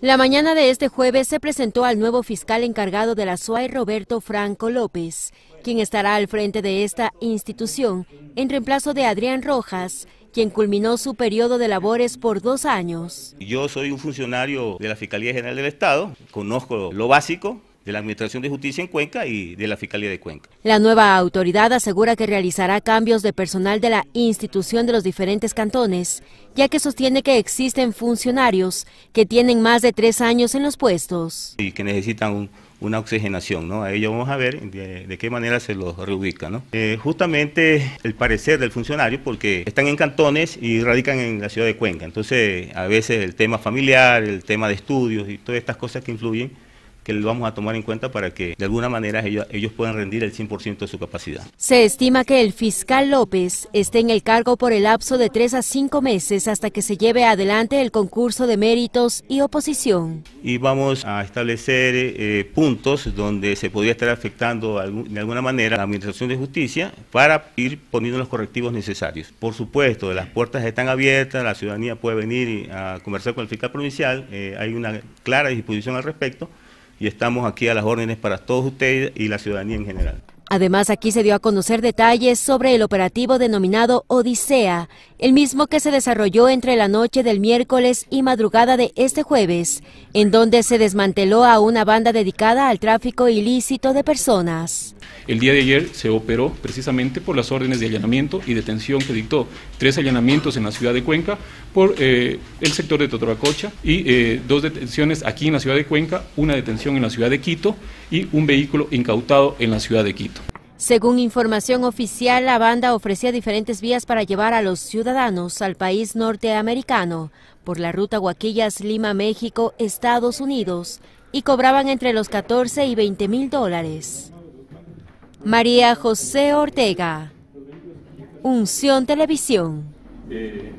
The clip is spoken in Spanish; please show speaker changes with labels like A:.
A: La mañana de este jueves se presentó al nuevo fiscal encargado de la SUAE, Roberto Franco López, quien estará al frente de esta institución en reemplazo de Adrián Rojas, quien culminó su periodo de labores por dos años.
B: Yo soy un funcionario de la Fiscalía General del Estado, conozco lo básico, de la Administración de Justicia en Cuenca y de la Fiscalía de Cuenca.
A: La nueva autoridad asegura que realizará cambios de personal de la institución de los diferentes cantones, ya que sostiene que existen funcionarios que tienen más de tres años en los puestos.
B: Y que necesitan una oxigenación, ¿no? A ello vamos a ver de, qué manera se los reubica, ¿no? Eh, justamente el parecer del funcionario, porque están en cantones y radican en la ciudad de Cuenca, entonces a veces el tema familiar, el tema de estudios y todas estas cosas que influyen que lo vamos a tomar en cuenta para que de alguna manera ellos, puedan rendir el 100% de su capacidad.
A: Se estima que el fiscal López esté en el cargo por el lapso de tres a cinco meses hasta que se lleve adelante el concurso de méritos y oposición.
B: Y vamos a establecer eh, puntos donde se podría estar afectando de alguna manera la Administración de Justicia para ir poniendo los correctivos necesarios. Por supuesto, las puertas están abiertas, la ciudadanía puede venir a conversar con el fiscal provincial, eh, hay una clara disposición al respecto y estamos aquí a las órdenes para todos ustedes y la ciudadanía en general.
A: Además, aquí se dio a conocer detalles sobre el operativo denominado Odisea, el mismo que se desarrolló entre la noche del miércoles y madrugada de este jueves, en donde se desmanteló a una banda dedicada al tráfico ilícito de personas.
C: El día de ayer se operó precisamente por las órdenes de allanamiento y detención que dictó tres allanamientos en la ciudad de Cuenca por eh, el sector de Totoracocha y eh, dos detenciones aquí en la ciudad de Cuenca, una detención en la ciudad de Quito y un vehículo incautado en la ciudad de Quito.
A: Según información oficial, la banda ofrecía diferentes vías para llevar a los ciudadanos al país norteamericano por la ruta Guaquillas, Lima, México, Estados Unidos y cobraban entre los 14 y 20 mil dólares. María José Ortega, Unción Televisión.
B: Eh,